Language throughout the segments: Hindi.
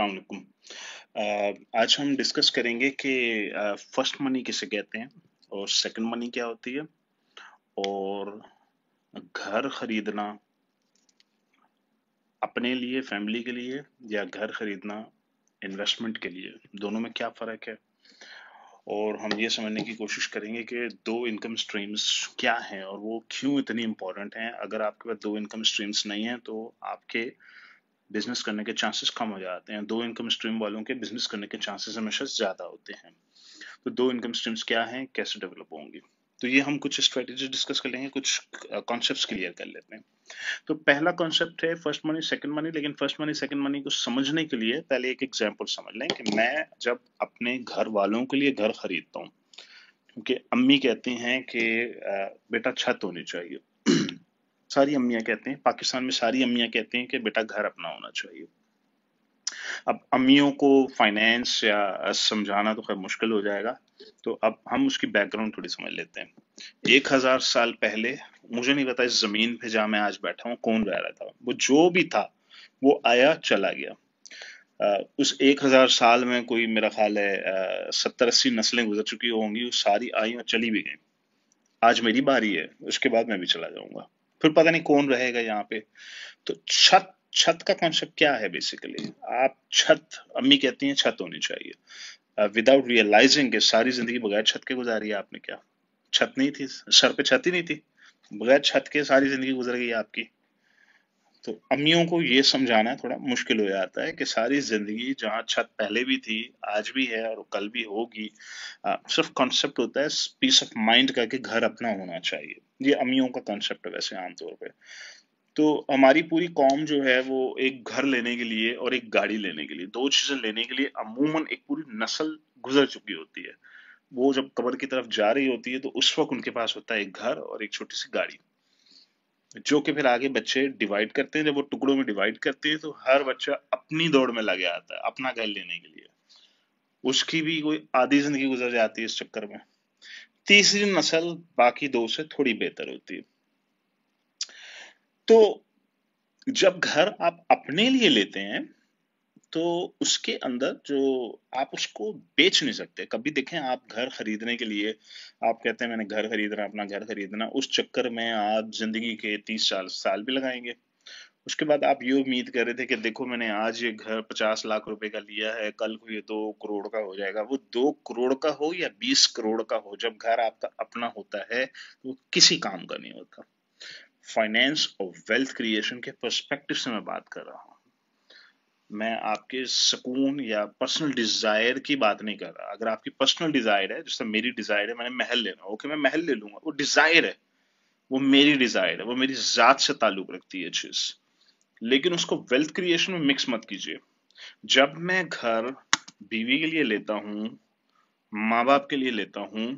अलैक्म आज हम डिस्कस करेंगे कि फर्स्ट मनी किसे कहते हैं और सेकंड मनी क्या होती है और घर खरीदना अपने लिए फैमिली के लिए या घर खरीदना इन्वेस्टमेंट के लिए दोनों में क्या फ़र्क है और हम ये समझने की कोशिश करेंगे कि दो इनकम स्ट्रीम्स क्या हैं और वो क्यों इतनी इम्पोर्टेंट हैं अगर आपके पास दो इनकम स्ट्रीम्स नहीं हैं तो आपके बिजनेस करने के चांसेस कम हो जाते हैं दो इनकम स्ट्रीम वालों के बिजनेस करने के चांसेस हमेशा ज़्यादा होते हैं तो दो इनकम स्ट्रीम्स क्या हैं कैसे डेवलप होंगी तो ये हम कुछ स्ट्रेटेजी डिस्कस कर लेंगे कुछ कॉन्सेप्ट क्लियर कर लेते हैं तो पहला कॉन्सेप्ट है फर्स्ट मनी सेकंड मनी लेकिन फर्स्ट मनी सेकंड मनी को समझने के लिए पहले एक एग्जांपल समझ लें कि मैं जब अपने घर वालों के लिए घर खरीदता हूँ क्योंकि अम्मी कहती हैं कि बेटा छत होनी चाहिए सारी अम्मियां कहते हैं पाकिस्तान में सारी अम्मियां कहते हैं कि बेटा घर अपना होना चाहिए अब अम्मियों को फाइनेंस या समझाना तो खैर मुश्किल हो जाएगा तो अब हम उसकी बैकग्राउंड थोड़ी समझ लेते हैं एक हजार साल पहले मुझे नहीं पता इस जमीन पे जहां मैं आज बैठा हूँ कौन रह रहा था वो जो भी था वो आया चला गया उस एक हजार साल में कोई मेरा ख्याल है सत्तर अस्सी नस्लें गुजर चुकी होंगी वो सारी आई और चली भी गई आज मेरी बारी है उसके बाद मैं भी चला जाऊंगा फिर पता नहीं कौन रहेगा यहाँ पे तो छत छत का कॉन्सेप्ट क्या है बेसिकली आप छत अम्मी कहती हैं छत होनी चाहिए विदाउट रियलाइजिंग के सारी जिंदगी बगैर छत के गुजारी है आपने क्या छत नहीं थी सर पे छत ही नहीं थी बगैर छत के सारी जिंदगी गुजर गई आपकी तो अम्मियों को ये समझाना थोड़ा मुश्किल हो जाता है कि सारी जिंदगी जहाँ छत पहले भी थी आज भी है और कल भी होगी uh, सिर्फ कॉन्सेप्ट होता है पीस ऑफ माइंड का कि घर अपना होना चाहिए ये अमियों का कंसेप्ट है वैसे आमतौर पे तो हमारी पूरी कॉम जो है वो एक घर लेने के लिए और एक गाड़ी लेने के लिए दो चीजें लेने के लिए अमूमन एक पूरी नस्ल गुजर चुकी होती है वो जब कबर की तरफ जा रही होती है तो उस वक्त उनके पास होता है एक घर और एक छोटी सी गाड़ी जो कि फिर आगे बच्चे डिवाइड करते हैं जब वो टुकड़ों में डिवाइड करते हैं तो हर बच्चा अपनी दौड़ में लगे आता है अपना घर लेने के लिए उसकी भी कोई आधी जिंदगी गुजर जाती है इस चक्कर में तीसरी नस्ल बाकी दो से थोड़ी बेहतर होती है तो जब घर आप अपने लिए लेते हैं तो उसके अंदर जो आप उसको बेच नहीं सकते कभी देखें आप घर खरीदने के लिए आप कहते हैं मैंने घर खरीदना अपना घर खरीदना उस चक्कर में आप जिंदगी के तीस चालीस साल भी लगाएंगे उसके बाद आप ये उम्मीद कर रहे थे कि देखो मैंने आज ये घर पचास लाख रुपए का लिया है कल को ये दो करोड़ का हो जाएगा वो दो करोड़ का हो या बीस करोड़ का हो जब घर आपका अपना होता है तो वो किसी काम का नहीं होता फाइनेंस और वेल्थ क्रिएशन के परस्पेक्टिव से मैं बात कर रहा हूँ मैं आपके सुकून या पर्सनल डिजायर की बात नहीं कर रहा अगर आपकी पर्सनल डिजायर है जैसे मेरी डिजायर है मैंने महल लेना ओके मैं महल ले लूंगा वो डिजायर है वो मेरी डिजायर है वो मेरी जात से ताल्लुक रखती है चीज़ लेकिन उसको वेल्थ क्रिएशन में मिक्स मत कीजिए जब मैं घर बीवी के लिए लेता हूं माँ बाप के लिए लेता हूं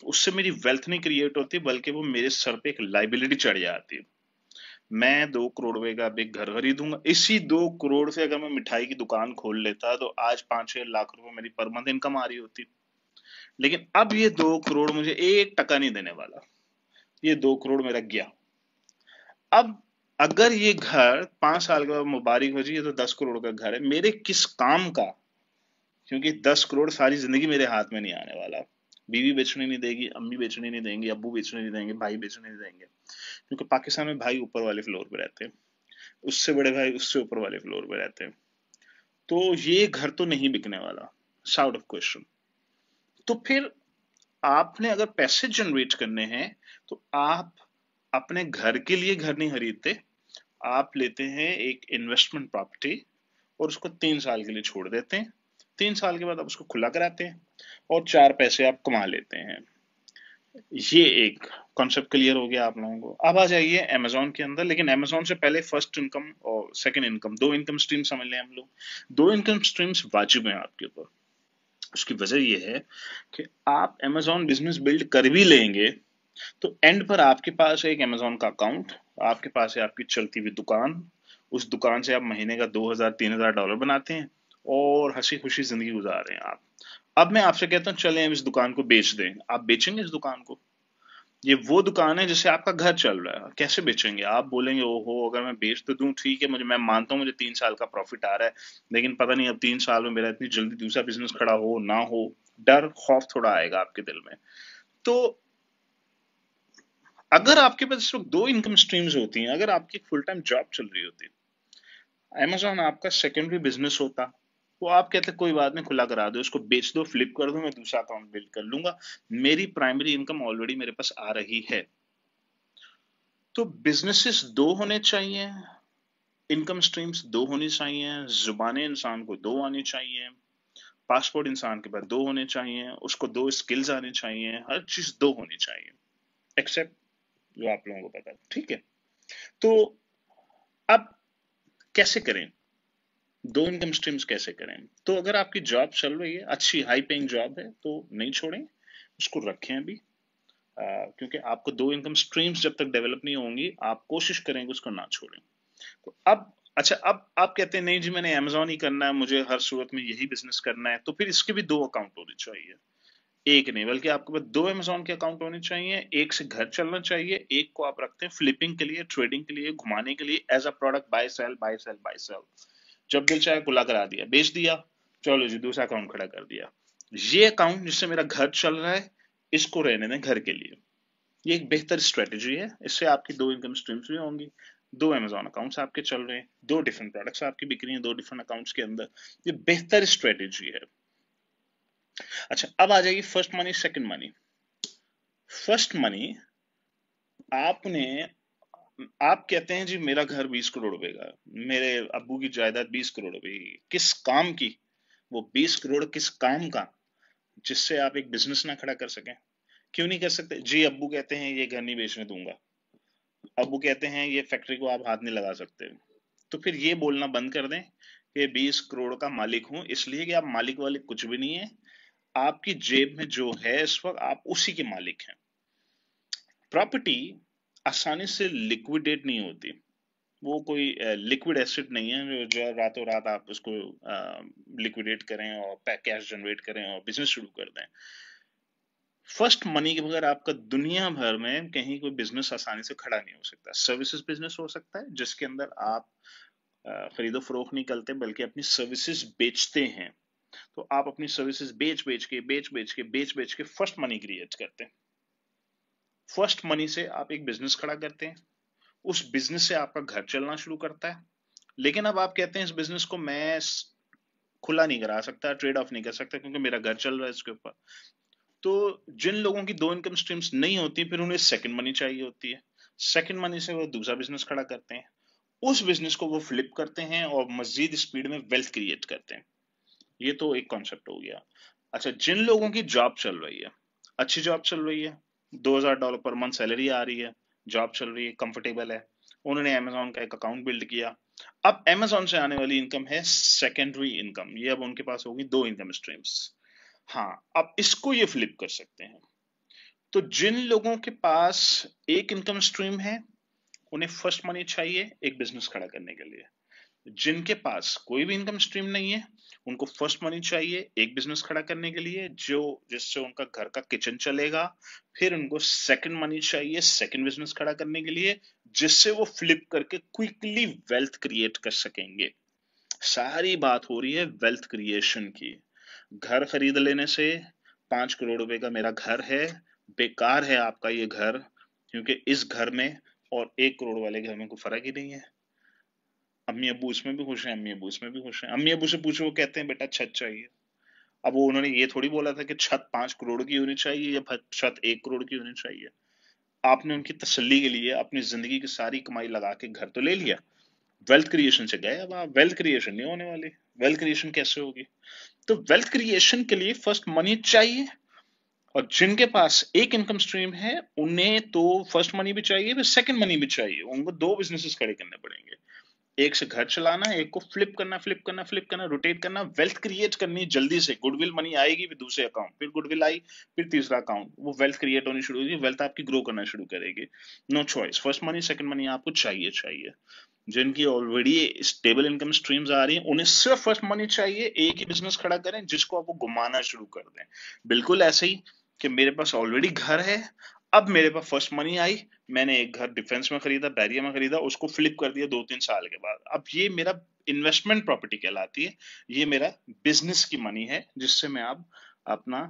तो उससे मेरी वेल्थ नहीं क्रिएट होती बल्कि वो मेरे सर पे एक लाइबिलिटी चढ़ जाती है मैं दो करोड़ रुपए का बिग घर खरीदूंगा इसी दो करोड़ से अगर मैं मिठाई की दुकान खोल लेता तो आज पांच छह लाख रुपए मेरी पर मंथ इनकम आ रही होती लेकिन अब ये दो करोड़ मुझे एक टका नहीं देने वाला ये दो करोड़ मेरा गया अब अगर ये घर पांच साल का मुबारक हो ये तो दस करोड़ का घर है मेरे किस काम का क्योंकि दस करोड़ सारी जिंदगी मेरे हाथ में नहीं आने वाला बीवी बेचने नहीं देगी अम्मी बेचने नहीं देंगे अबू बेचने नहीं देंगे भाई बेचने नहीं देंगे क्योंकि पाकिस्तान में भाई ऊपर वाले फ्लोर पर रहते हैं उससे बड़े भाई उससे ऊपर वाले फ्लोर पर रहते हैं तो ये घर तो नहीं बिकने वाला साउट ऑफ क्वेश्चन तो फिर आपने अगर पैसे जनरेट करने हैं तो आप अपने घर के लिए घर नहीं खरीदते आप लेते हैं एक इन्वेस्टमेंट प्रॉपर्टी और उसको तीन साल के लिए छोड़ देते हैं तीन साल के बाद आप उसको खुला कराते हैं और चार पैसे आप कमा लेते हैं ये एक कॉन्सेप्ट क्लियर हो गया आप लोगों को अब आ जाइए अमेजोन के अंदर लेकिन अमेजोन से पहले फर्स्ट इनकम और सेकंड इनकम दो इनकम स्ट्रीम समझ लें हम लोग दो इनकम स्ट्रीम्स वाजिब हैं आपके ऊपर उसकी वजह यह है कि आप अमेजोन बिजनेस बिल्ड कर भी लेंगे तो एंड पर आपके पास एक अमेजोन का अकाउंट आपके पास है आपकी चलती हुई दुकान उस दुकान से आप महीने का दो हजार तीन हजार डॉलर बनाते हैं और हंसी खुशी जिंदगी गुजार रहे हैं आप अब मैं आपसे कहता हूँ चले इस दुकान को बेच दें आप बेचेंगे इस दुकान को ये वो दुकान है जिससे आपका घर चल रहा है कैसे बेचेंगे आप बोलेंगे ओहो अगर मैं बेच तो दूं ठीक है मुझे मैं मानता हूं मुझे तीन साल का प्रॉफिट आ रहा है लेकिन पता नहीं अब तीन साल में मेरा इतनी जल्दी दूसरा बिजनेस खड़ा हो ना हो डर खौफ थोड़ा आएगा आपके दिल में तो अगर आपके पास इस वक्त दो इनकम स्ट्रीम्स होती हैं अगर आपकी फुल टाइम जॉब चल रही होती अमेजोन आपका सेकेंडरी बिजनेस होता वो आप कहते कोई बात नहीं खुला करा दो उसको बेच दो फ्लिप कर दो मैं दूसरा अकाउंट बिल्ड कर लूंगा मेरी प्राइमरी इनकम ऑलरेडी मेरे पास आ रही है तो बिजनेसेस दो होने चाहिए इनकम स्ट्रीम्स दो होनी चाहिए जुबानें इंसान को दो आनी चाहिए पासपोर्ट इंसान के पास दो होने चाहिए उसको दो स्किल्स आने चाहिए हर चीज दो होनी चाहिए एक्सेप्ट जो आप लोगों को पता ठीक है तो अब कैसे करें दो इनकम स्ट्रीम्स कैसे करें तो अगर आपकी जॉब चल रही है अच्छी हाई पेइंग जॉब है तो नहीं छोड़ें उसको रखें अभी क्योंकि आपको दो इनकम स्ट्रीम्स जब तक डेवलप नहीं होंगी आप कोशिश करेंगे उसको ना छोड़ें तो अब अच्छा अब आप कहते हैं नहीं जी मैंने अमेजोन ही करना है मुझे हर सूरत में यही बिजनेस करना है तो फिर इसके भी दो अकाउंट होने चाहिए एक नहीं बल्कि आपके पास दो अमेजोन के अकाउंट होने चाहिए एक से घर चलना चाहिए एक को आप रखते हैं फ्लिपिंग के लिए ट्रेडिंग के लिए घुमाने के लिए as a product buy sell buy sell buy sell जब दिल चाहे गुला करा दिया बेच दिया चलो जी दूसरा अकाउंट खड़ा कर दिया ये अकाउंट जिससे मेरा घर चल रहा है इसको रहने दें घर के लिए ये एक बेहतर स्ट्रेटेजी है इससे आपकी दो इनकम स्ट्रीम्स भी होंगी दो अमेजोन अकाउंट्स आपके चल रहे हैं दो डिफरेंट प्रोडक्ट्स आपकी बिक्री हैं दो डिफरेंट अकाउंट्स के अंदर ये बेहतर स्ट्रेटेजी है अच्छा अब आ जाएगी first money second money first money आपने आप कहते हैं जी मेरा घर बीस करोड़ रुपए का मेरे अबू की जायदाद बीस करोड़ रुपए की किस काम की वो बीस करोड़ किस काम का जिससे आप एक बिजनेस ना खड़ा कर सकें क्यों नहीं कर सकते जी अब्बू कहते हैं ये घर नहीं बेचने दूंगा अब्बू कहते हैं ये फैक्ट्री को आप हाथ नहीं लगा सकते तो फिर ये बोलना बंद कर दें कि बीस करोड़ का मालिक हूं इसलिए कि आप मालिक वाले कुछ भी नहीं है आपकी जेब में जो है इस वक्त आप उसी के मालिक हैं प्रॉपर्टी आसानी से लिक्विडेट नहीं होती वो कोई लिक्विड uh, एसिड नहीं है जो रातों रात आप उसको लिक्विडेट uh, करें और कैश जनरेट करें और बिजनेस शुरू कर दें फर्स्ट मनी के बगैर आपका दुनिया भर में कहीं कोई बिजनेस आसानी से खड़ा नहीं हो सकता सर्विसेज बिजनेस हो सकता है जिसके अंदर आप खरीदो फरोख नहीं करते बल्कि अपनी सर्विसेज बेचते हैं तो आप अपनी सर्विसेज बेच बेच के बेच बेच के बेच बेच के फर्स्ट मनी क्रिएट करते हैं फर्स्ट मनी से आप एक बिजनेस खड़ा करते हैं उस बिजनेस से आपका घर चलना शुरू करता है लेकिन अब आप कहते हैं इस बिजनेस को मैं खुला नहीं करा सकता ट्रेड ऑफ नहीं कर सकता क्योंकि मेरा घर चल रहा है इसके ऊपर तो जिन लोगों की दो इनकम स्ट्रीम्स नहीं होती फिर उन्हें सेकंड मनी चाहिए होती है सेकंड मनी से वो दूसरा बिजनेस खड़ा करते हैं उस बिजनेस को वो फ्लिप करते हैं और मजीद स्पीड में वेल्थ क्रिएट करते हैं ये तो एक कॉन्सेप्ट हो गया अच्छा जिन लोगों की जॉब चल रही है अच्छी जॉब चल रही है दो हजार डॉलर पर मंथ सैलरी आ रही है जॉब चल रही है कंफर्टेबल है उन्होंने अमेजोन का एक अकाउंट बिल्ड किया अब अमेजोन से आने वाली इनकम है सेकेंडरी इनकम ये अब उनके पास होगी दो इनकम स्ट्रीम्स हाँ अब इसको ये फ्लिप कर सकते हैं तो जिन लोगों के पास एक इनकम स्ट्रीम है उन्हें फर्स्ट मनी चाहिए एक बिजनेस खड़ा करने के लिए जिनके पास कोई भी इनकम स्ट्रीम नहीं है उनको फर्स्ट मनी चाहिए एक बिजनेस खड़ा करने के लिए जो जिससे उनका घर का किचन चलेगा फिर उनको सेकंड मनी चाहिए सेकंड बिजनेस खड़ा करने के लिए जिससे वो फ्लिप करके क्विकली वेल्थ क्रिएट कर सकेंगे सारी बात हो रही है वेल्थ क्रिएशन की घर खरीद लेने से पांच करोड़ रुपए का मेरा घर है बेकार है आपका ये घर क्योंकि इस घर में और एक करोड़ वाले घर में कोई फर्क ही नहीं है अम्मी अबू उसमें भी खुश हैं अम्मी अबू उसमें भी खुश हैं अम्मी अबू से पूछो वो कहते हैं बेटा छत चाहिए अब वो उन्होंने ये थोड़ी बोला था कि छत पांच करोड़ की होनी चाहिए या छत एक करोड़ की होनी चाहिए आपने उनकी तसल्ली के लिए अपनी जिंदगी की सारी कमाई लगा के घर तो ले लिया वेल्थ क्रिएशन से गए अब आप वेल्थ क्रिएशन नहीं होने वाली वेल्थ क्रिएशन कैसे होगी तो वेल्थ क्रिएशन के लिए फर्स्ट मनी चाहिए और जिनके पास एक इनकम स्ट्रीम है उन्हें तो फर्स्ट मनी भी चाहिए फिर सेकंड मनी भी चाहिए उनको दो बिजनेसेस खड़े करने पड़ेंगे एक से घर चलाना एक को फ्लिप करना फ्लिप करना फ्लिप करना रोटेट करना वेल्थ क्रिएट करनी जल्दी से गुडविल मनी आएगी भी दूसरे अकाउंट फिर गुडविल आई फिर तीसरा अकाउंट वो वेल्थ क्रिएट होनी शुरू होगी वेल्थ आपकी ग्रो करना शुरू करेगी no choice first money second money आपको चाहिए चाहिए जिनकी ऑलरेडी स्टेबल इनकम स्ट्रीम्स आ रही हैं उन्हें सिर्फ फर्स्ट मनी चाहिए एक ही बिजनेस खड़ा करें जिसको आप घुमाना शुरू कर दें बिल्कुल ऐसे ही कि मेरे पास ऑलरेडी घर है अब मेरे पास फर्स्ट मनी आई मैंने एक घर डिफेंस में खरीदा बैरिया में खरीदा उसको फ्लिप कर दिया दो तीन साल के बाद अब ये मेरा इन्वेस्टमेंट प्रॉपर्टी कहलाती है ये मेरा बिजनेस की मनी है जिससे मैं अब अपना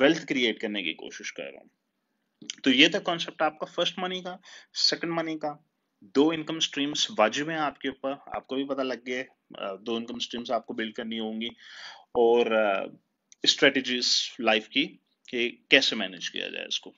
वेल्थ क्रिएट करने की कोशिश कर रहा हूँ तो ये था कॉन्सेप्ट आपका फर्स्ट मनी का सेकंड मनी का दो इनकम स्ट्रीम्स वाजिब हैं आपके ऊपर आपको भी पता लग गए दो इनकम स्ट्रीम्स आपको बिल्ड करनी होंगी और स्ट्रेटजीज लाइफ की कि कैसे मैनेज किया जाए इसको